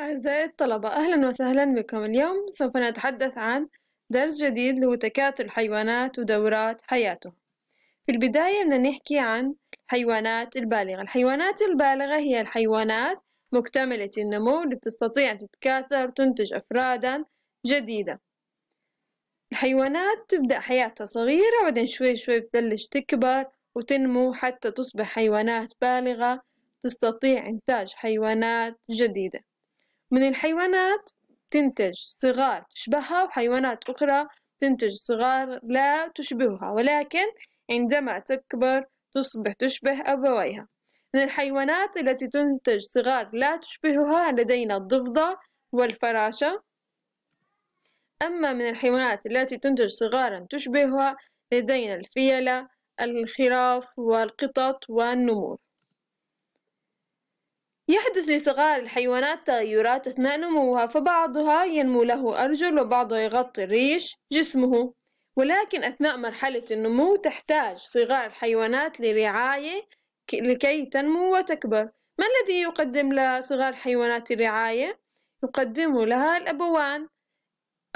أعزائي الطلبة أهلا وسهلا بكم اليوم سوف نتحدث عن درس جديد له تكاثر الحيوانات ودورات حياته في البداية بدنا نحكي عن الحيوانات البالغة الحيوانات البالغة هي الحيوانات مكتملة النمو اللي بتستطيع أن تتكاثر وتنتج أفرادا جديدة الحيوانات تبدأ حياتها صغيرة وبعدين شوي شوي بتبلش تكبر وتنمو حتى تصبح حيوانات بالغة تستطيع إنتاج حيوانات جديدة من الحيوانات تنتج صغار تشبهها وحيوانات أخرى تنتج صغار لا تشبهها ولكن عندما تكبر تصبح تشبه أبويها من الحيوانات التي تنتج صغار لا تشبهها لدينا الضفدع والفراشة أما من الحيوانات التي تنتج صغارا تشبهها لدينا الفيلة الخراف والقطط والنمور يحدث لصغار الحيوانات تغيرات أثناء نموها فبعضها ينمو له أرجل وبعضها يغطي الريش جسمه ولكن أثناء مرحلة النمو تحتاج صغار الحيوانات لرعاية لكي تنمو وتكبر ما الذي يقدم لصغار الحيوانات الرعاية؟ يقدم لها الأبوان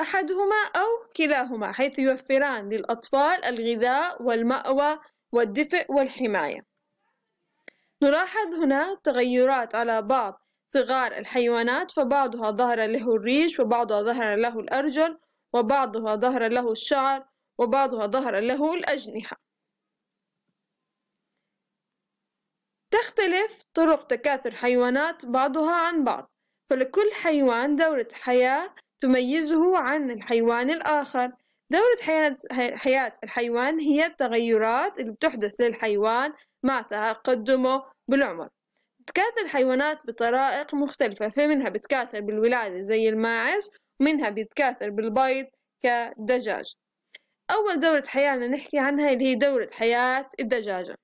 أحدهما أو كلاهما حيث يوفران للأطفال الغذاء والمأوى والدفء والحماية نلاحظ هنا تغيرات على بعض صغار الحيوانات فبعضها ظهر له الريش وبعضها ظهر له الأرجل وبعضها ظهر له الشعر وبعضها ظهر له الأجنحة تختلف طرق تكاثر حيوانات بعضها عن بعض فلكل حيوان دورة حياة تميزه عن الحيوان الآخر دورة حياة, حياة الحيوان هي التغيرات اللي بتحدث للحيوان مع تقدمه بالعمر تكاثر الحيوانات بطرائق مختلفة فمنها بتكاثر بالولادة زي الماعز ومنها بتكاثر بالبيض كدجاج أول دورة حياة نحكي عنها اللي هي دورة حياة الدجاجة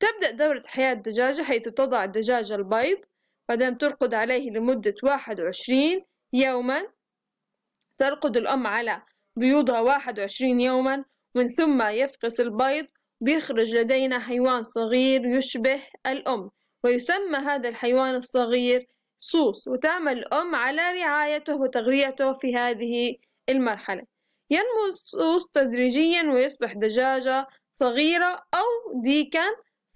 تبدأ دورة حياة الدجاجة حيث تضع الدجاجة البيض بعدين ترقد عليه لمدة واحد وعشرين يوما ترقد الأم على بيوضع واحد وعشرين يوما من ثم يفقس البيض بيخرج لدينا حيوان صغير يشبه الأم ويسمى هذا الحيوان الصغير صوص وتعمل الأم على رعايته وتغذيته في هذه المرحلة ينمو الصوص تدريجيا ويصبح دجاجة صغيرة أو ديكا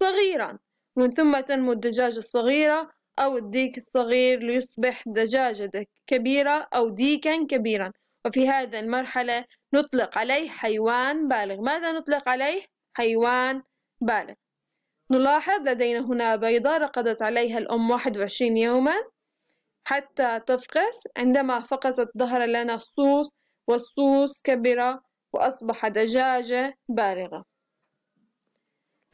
صغيرا ومن ثم تنمو الدجاجة الصغيرة أو الديك الصغير ليصبح دجاجة كبيرة أو ديكا كبيرا وفي هذه المرحلة نطلق عليه حيوان بالغ ماذا نطلق عليه؟ حيوان بالغ نلاحظ لدينا هنا بيضة رقدت عليها الأم 21 يوما حتى تفقس عندما فقست ظهر لنا الصوص والصوص كبر وأصبح دجاجة بالغة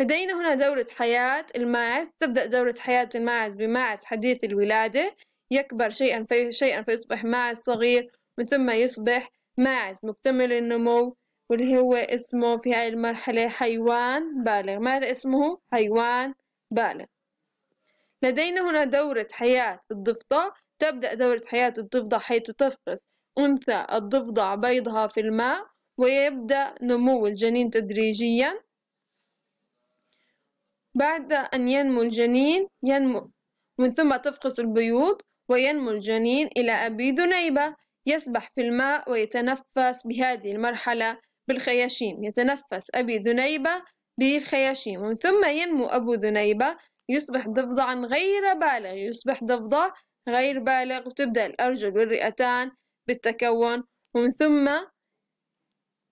لدينا هنا دورة حياة الماعز تبدأ دورة حياة الماعز بماعز حديث الولادة يكبر شيئا في شيئا فيصبح ماعز صغير من ثم يصبح ماعز مكتمل النمو واللي هو اسمه في هاي المرحلة حيوان بالغ ماذا اسمه؟ حيوان بالغ لدينا هنا دورة حياة الضفدع تبدأ دورة حياة الضفدع حيث تفقس أنثى الضفدع بيضها في الماء ويبدأ نمو الجنين تدريجيا بعد أن ينمو الجنين ينمو من ثم تفقس البيوض وينمو الجنين إلى أبي ذنيبة يسبح في الماء ويتنفس بهذه المرحلة بالخياشيم يتنفس أبي ذنيبة بالخياشيم ومن ثم ينمو أبو ذنيبة يصبح ضفدعا غير بالغ يصبح ضفدع غير بالغ وتبدأ الأرجل والرئتان بالتكون ومن ثم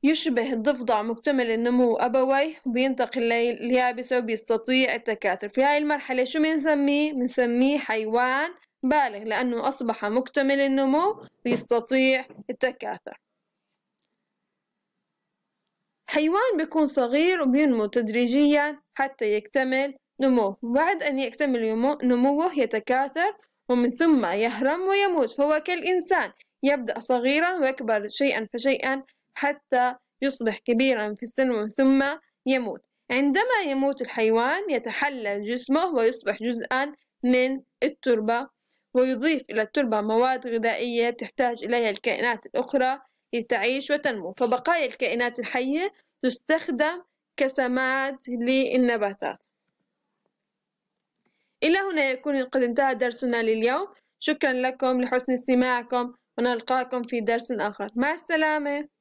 يشبه الضفدع مكتمل النمو أبويه وبينتقل لليابسة وبيستطيع التكاثر في هاي المرحلة شو بنسميه؟ بنسميه حيوان بالغ لأنه أصبح مكتمل النمو ويستطيع التكاثر حيوان بيكون صغير وبينمو تدريجيا حتى يكتمل نموه بعد أن يكتمل نموه يتكاثر ومن ثم يهرم ويموت فهو كالإنسان يبدأ صغيرا ويكبر شيئا فشيئا حتى يصبح كبيرا في السن ومن ثم يموت عندما يموت الحيوان يتحلل جسمه ويصبح جزءا من التربة ويضيف إلى التربة مواد غذائية تحتاج إليها الكائنات الأخرى لتعيش وتنمو فبقايا الكائنات الحية تستخدم كسماد للنباتات إلى هنا يكون قد انتهى درسنا لليوم شكرا لكم لحسن استماعكم ونلقاكم في درس آخر مع السلامة